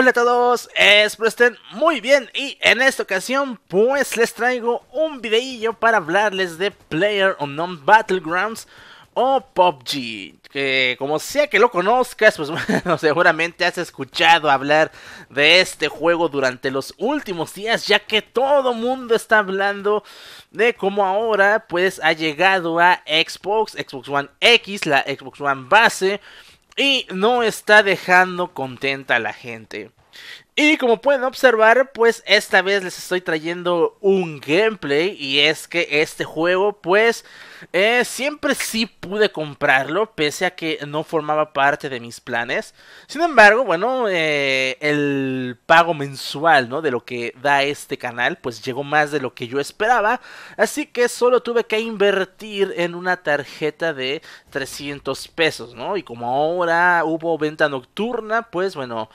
Hola a todos, espero estén muy bien y en esta ocasión pues les traigo un videillo para hablarles de Player Battlegrounds o PUBG, que como sea que lo conozcas, pues bueno, seguramente has escuchado hablar de este juego durante los últimos días, ya que todo mundo está hablando de cómo ahora pues ha llegado a Xbox, Xbox One X, la Xbox One base, y no está dejando contenta a la gente. Y como pueden observar, pues esta vez les estoy trayendo un gameplay y es que este juego pues eh, siempre sí pude comprarlo pese a que no formaba parte de mis planes. Sin embargo, bueno, eh, el pago mensual ¿no? de lo que da este canal pues llegó más de lo que yo esperaba. Así que solo tuve que invertir en una tarjeta de 300 pesos, ¿no? Y como ahora hubo venta nocturna, pues bueno...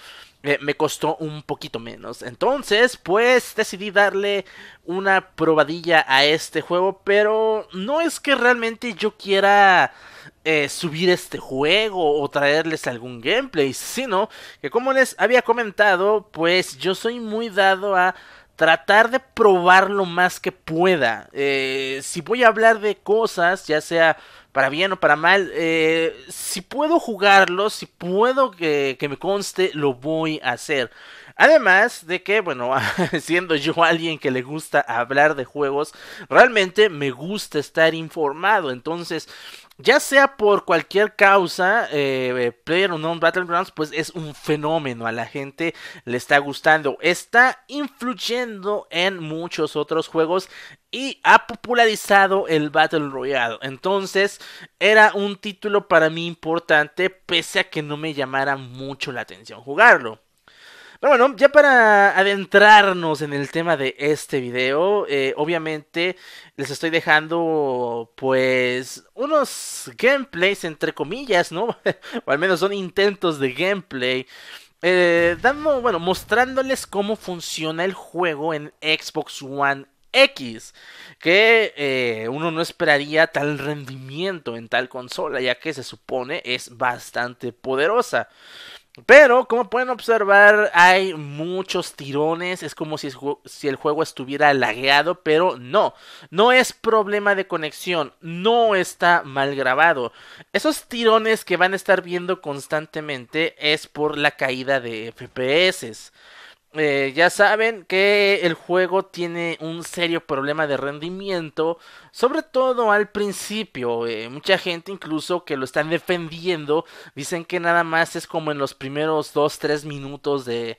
Eh, me costó un poquito menos. Entonces, pues decidí darle una probadilla a este juego, pero no es que realmente yo quiera eh, subir este juego o traerles algún gameplay, sino que como les había comentado, pues yo soy muy dado a tratar de probar lo más que pueda. Eh, si voy a hablar de cosas, ya sea para bien o para mal, eh, si puedo jugarlo, si puedo que, que, me conste, lo voy a hacer. Además de que, bueno, siendo yo alguien que le gusta hablar de juegos, realmente me gusta estar informado. Entonces, ya sea por cualquier causa, eh, eh Player Unknown Battlegrounds, pues es un fenómeno. A la gente le está gustando. Está influyendo en muchos otros juegos y ha popularizado el Battle Royale. Entonces, era un título para mí importante, pese a que no me llamara mucho la atención jugarlo. Pero bueno, ya para adentrarnos en el tema de este video, eh, obviamente les estoy dejando pues unos gameplays entre comillas, ¿no? o al menos son intentos de gameplay. Eh, bueno, mostrándoles cómo funciona el juego en Xbox One X, que eh, uno no esperaría tal rendimiento en tal consola, ya que se supone es bastante poderosa. Pero como pueden observar hay muchos tirones, es como si, el juego estuviera lagueado, pero no, no es problema de conexión, no está mal grabado. Esos tirones que van a estar viendo constantemente es por la caída de FPS. Eh, ya saben que el juego tiene un serio problema de rendimiento, sobre todo al principio. Eh, mucha gente incluso que lo están defendiendo dicen que nada más es como en los primeros 2-3 minutos del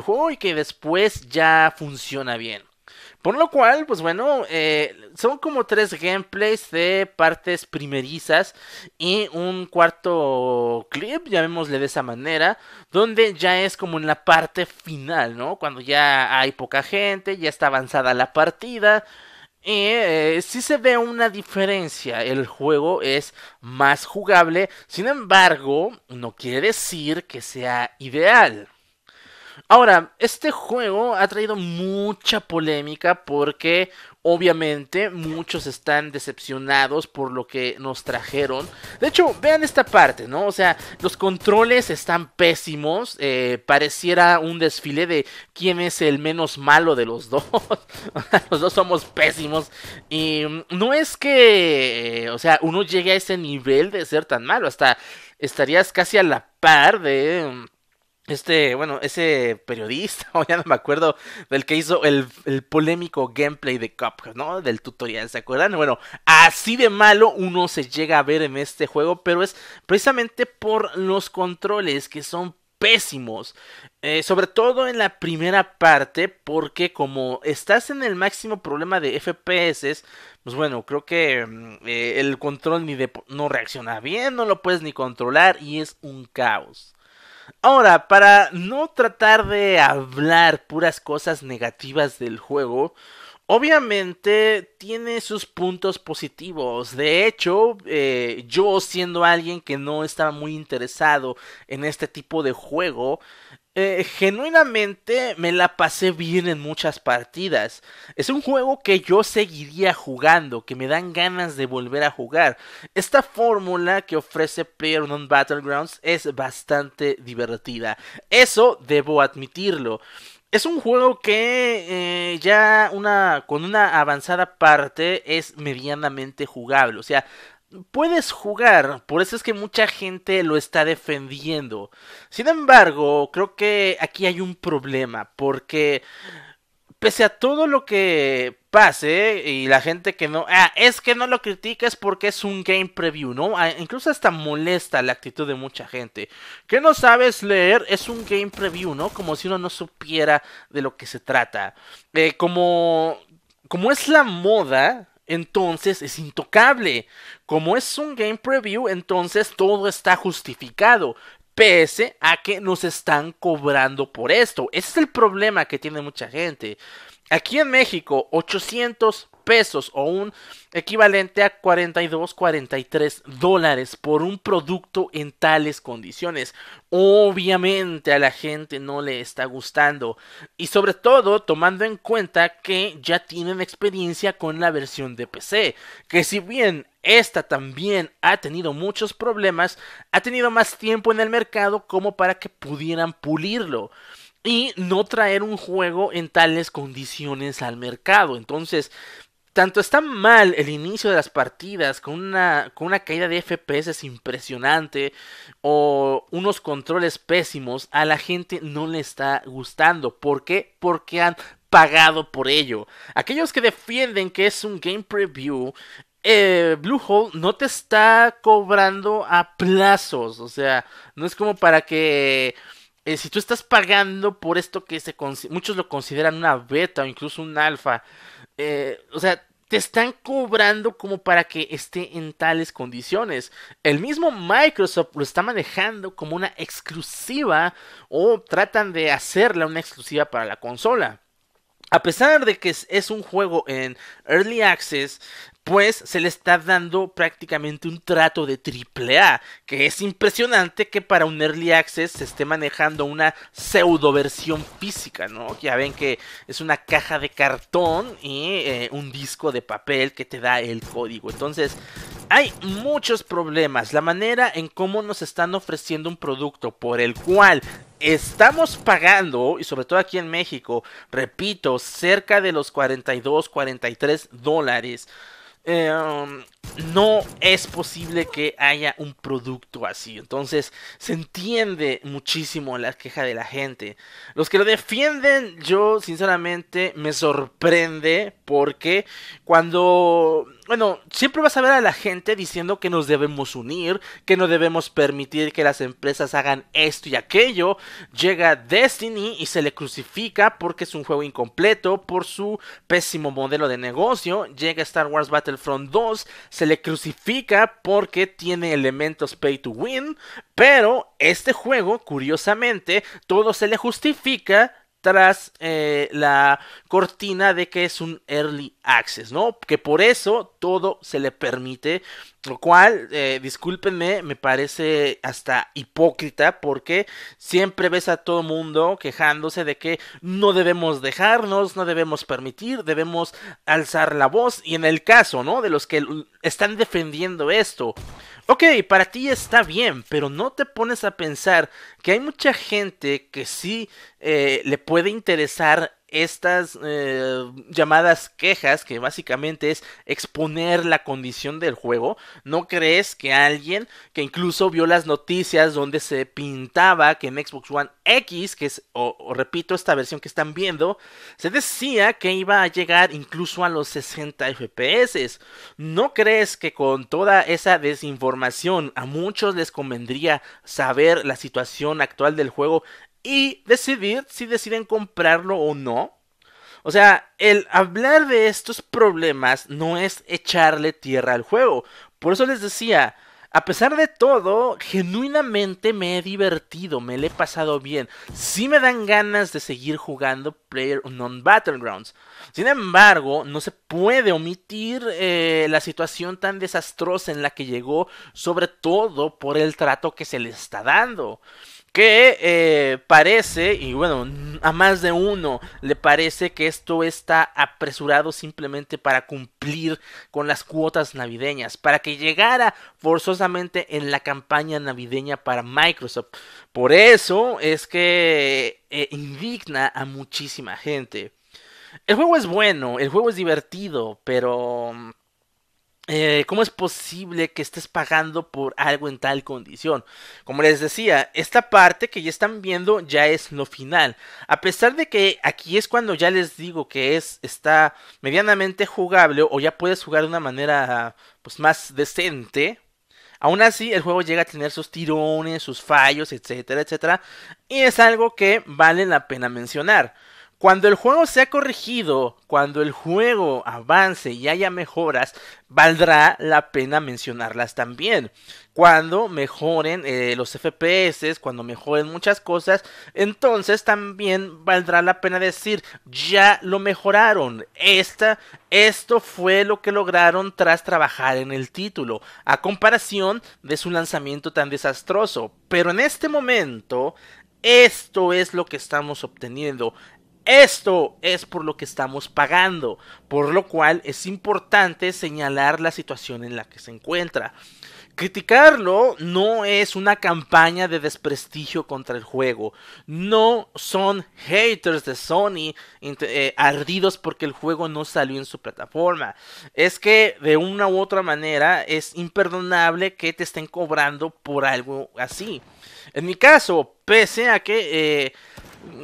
juego y que después ya funciona bien. Por lo cual, pues bueno, eh, son como tres gameplays de partes primerizas y un cuarto clip, llamémosle de esa manera, donde ya es como en la parte final, ¿no? Cuando ya hay poca gente, ya está avanzada la partida. Y eh, sí se ve una diferencia, el juego es más jugable, sin embargo, no quiere decir que sea ideal. Ahora, este juego ha traído mucha polémica porque obviamente muchos están decepcionados por lo que nos trajeron. De hecho, vean esta parte, ¿no? O sea, los controles están pésimos. Eh, pareciera un desfile de quién es el menos malo de los dos. los dos somos pésimos. Y mm, no es que, eh, o sea, uno llegue a ese nivel de ser tan malo. Hasta estarías casi a la par de mm, este, bueno, ese periodista, o ya no me acuerdo, del que hizo el, polémico gameplay de Cuphead, ¿no? Del tutorial, ¿se acuerdan? Bueno, así de malo uno se llega a ver en este juego, pero es precisamente por los controles que son pésimos. Eh, sobre todo en la primera parte, porque como estás en el máximo problema de FPS, pues bueno, creo que mm, eh, el control ni de, no reacciona bien, no lo puedes ni controlar y es un caos. Ahora, para no tratar de hablar puras cosas negativas del juego, obviamente tiene sus puntos positivos. De hecho, eh, yo siendo alguien que no estaba muy interesado en este tipo de juego, eh, genuinamente me la pasé bien en muchas partidas. Es un juego que yo seguiría jugando, que me dan ganas de volver a jugar. Esta fórmula que ofrece PlayerUnknown Battlegrounds es bastante divertida. Eso debo admitirlo. Es un juego que eh, ya una, con una avanzada parte es medianamente jugable. O sea, puedes jugar, por eso es que mucha gente lo está defendiendo. Sin embargo, creo que aquí hay un problema, porque pese a todo lo que pase eh, y la gente que no, ah, es que no lo critiques porque es un game preview, ¿no? Ah, incluso hasta molesta la actitud de mucha gente. Que no sabes leer es un game preview, ¿no? Como si uno no supiera de lo que se trata. Eh, como, como es la moda, entonces es intocable. Como es un game preview, entonces todo está justificado. Pese a que nos están cobrando por esto. Ese es el problema que tiene mucha gente. Aquí en México, 800 pesos o un equivalente a 42, 43 dólares por un producto en tales condiciones. Obviamente a la gente no le está gustando y sobre todo tomando en cuenta que ya tienen experiencia con la versión de PC, que si bien esta también ha tenido muchos problemas, ha tenido más tiempo en el mercado como para que pudieran pulirlo y no traer un juego en tales condiciones al mercado. Entonces, tanto está mal el inicio de las partidas con una, con una caída de FPS impresionante o unos controles pésimos, a la gente no le está gustando. ¿Por qué? Porque han pagado por ello. Aquellos que defienden que es un game preview eh, Bluehole no te está cobrando a plazos. O sea, no es como para que eh, si tú estás pagando por esto que se muchos lo consideran una beta o incluso un alfa, eh, o sea, te están cobrando como para que esté en tales condiciones. El mismo Microsoft lo está manejando como una exclusiva o tratan de hacerla una exclusiva para la consola. A pesar de que es, un juego en Early Access, pues se le está dando prácticamente un trato de triple A, que es impresionante que para un early access se esté manejando una pseudo versión física, ¿no? Ya ven que es una caja de cartón y eh, un disco de papel que te da el código. Entonces, hay muchos problemas. La manera en cómo nos están ofreciendo un producto por el cual estamos pagando, y sobre todo aquí en México, repito, cerca de los 42, 43 dólares Um, no es posible que haya un producto así. Entonces se entiende muchísimo la queja de la gente. Los que lo defienden, yo sinceramente me sorprende porque cuando... Bueno, siempre vas a ver a la gente diciendo que nos debemos unir, que no debemos permitir que las empresas hagan esto y aquello. Llega Destiny y se le crucifica porque es un juego incompleto, por su pésimo modelo de negocio. Llega Star Wars Battlefront 2, se le crucifica porque tiene elementos pay to win, pero este juego, curiosamente, todo se le justifica tras eh, la cortina de que es un early access, ¿no? Que por eso todo se le permite, lo cual, eh, discúlpenme, me parece hasta hipócrita porque siempre ves a todo mundo quejándose de que no debemos dejarnos, no debemos permitir, debemos alzar la voz y en el caso, ¿no? De los que están defendiendo esto. Ok, para ti está bien, pero no te pones a pensar que hay mucha gente que sí eh, le puede interesar estas eh, llamadas quejas, que básicamente es exponer la condición del juego, ¿no crees que alguien que incluso vio las noticias donde se pintaba que en Xbox One X, que es, o repito, esta versión que están viendo, se decía que iba a llegar incluso a los 60 FPS? ¿No crees que con toda esa desinformación a muchos les convendría saber la situación actual del juego y decidir si deciden comprarlo o no. O sea, el hablar de estos problemas no es echarle tierra al juego. Por eso les decía, a pesar de todo, genuinamente me he divertido, me le he pasado bien. Sí me dan ganas de seguir jugando Player Non Battlegrounds. Sin embargo, no se puede omitir eh, la situación tan desastrosa en la que llegó, sobre todo por el trato que se le está dando que eh, parece, y bueno, a más de uno le parece que esto está apresurado simplemente para cumplir con las cuotas navideñas, para que llegara forzosamente en la campaña navideña para Microsoft. Por eso es que eh, indigna a muchísima gente. El juego es bueno, el juego es divertido, pero mm, eh, ¿Cómo es posible que estés pagando por algo en tal condición? Como les decía, esta parte que ya están viendo ya es lo final. A pesar de que aquí es cuando ya les digo que es está medianamente jugable o ya puedes jugar de una manera pues más decente, Aún así, el juego llega a tener sus tirones, sus fallos, etcétera, etcétera. Y es algo que vale la pena mencionar. Cuando el juego sea corregido, cuando el juego avance y haya mejoras, valdrá la pena mencionarlas también. Cuando mejoren eh, los FPS, cuando mejoren muchas cosas, entonces también valdrá la pena decir, ya lo mejoraron. Esta, esto fue lo que lograron tras trabajar en el título, a comparación de su lanzamiento tan desastroso. Pero en este momento, esto es lo que estamos obteniendo. Esto es por lo que estamos pagando, por lo cual es importante señalar la situación en la que se encuentra. Criticarlo no es una campaña de desprestigio contra el juego. No son haters de Sony eh, ardidos porque el juego no salió en su plataforma. Es que de una u otra manera es imperdonable que te estén cobrando por algo así. En mi caso, pese a que... Eh,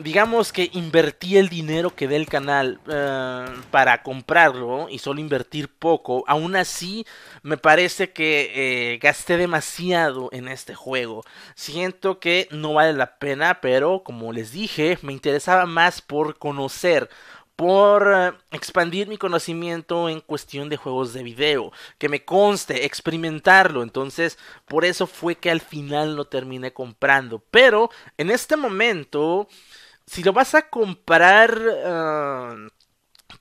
digamos que invertí el dinero que dé el canal eh, para comprarlo y solo invertir poco, aún así me parece que eh, gasté demasiado en este juego. Siento que no vale la pena, pero como les dije, me interesaba más por conocer por eh, expandir mi conocimiento en cuestión de juegos de video, que me conste, experimentarlo. Entonces, por eso fue que al final lo terminé comprando. Pero en este momento, si lo vas a comprar... Eh,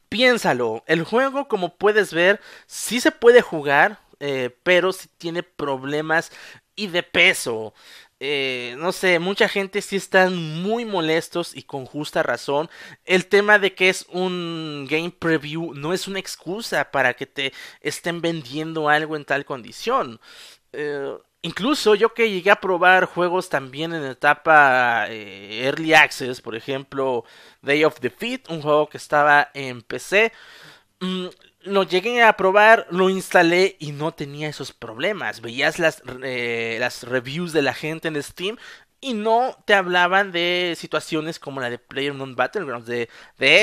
piénsalo, el juego como puedes ver sí se puede jugar, eh, pero si sí tiene problemas y de peso. Eh, no sé, mucha gente sí están muy molestos y con justa razón. El tema de que es un game preview no es una excusa para que te estén vendiendo algo en tal condición. Eh, incluso yo que llegué a probar juegos también en etapa eh, Early Access, por ejemplo, Day of Defeat, un juego que estaba en PC. Mm, lo llegué a probar, lo instalé y no tenía esos problemas. Veías las, eh, las reviews de la gente en Steam y no te hablaban de situaciones como la de Player Non Battlegrounds. de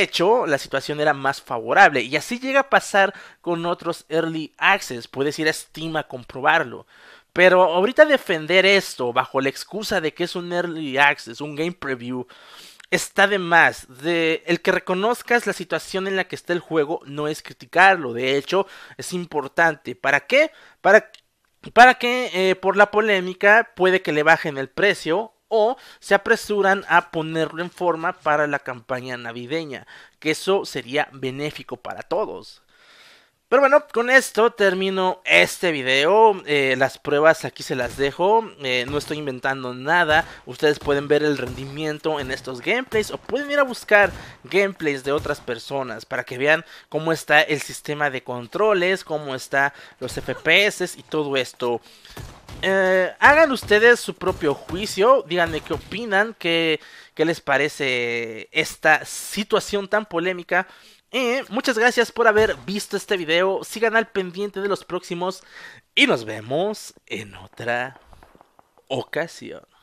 hecho, la situación era más favorable. Y así llega a pasar con otros Early Access. Puedes ir a Steam a comprobarlo. Pero ahorita defender esto bajo la excusa de que es un Early Access, un Game Preview está de más. De el que reconozcas la situación en la que está el juego no es criticarlo. De hecho, es importante. ¿Para qué? Para, para que eh, por la polémica puede que le bajen el precio o se apresuran a ponerlo en forma para la campaña navideña. Que eso sería benéfico para todos. Pero bueno, con esto termino este video. Eh, las pruebas aquí se las dejo. Eh, no estoy inventando nada. Ustedes pueden ver el rendimiento en estos gameplays o pueden ir a buscar gameplays de otras personas para que vean cómo está el sistema de controles, cómo está los FPS y todo esto. Eh, hagan ustedes su propio juicio, díganme qué opinan, qué, qué les parece esta situación tan polémica muchas gracias por haber visto este video. Sigan al pendiente de los próximos. Y nos vemos en otra ocasión.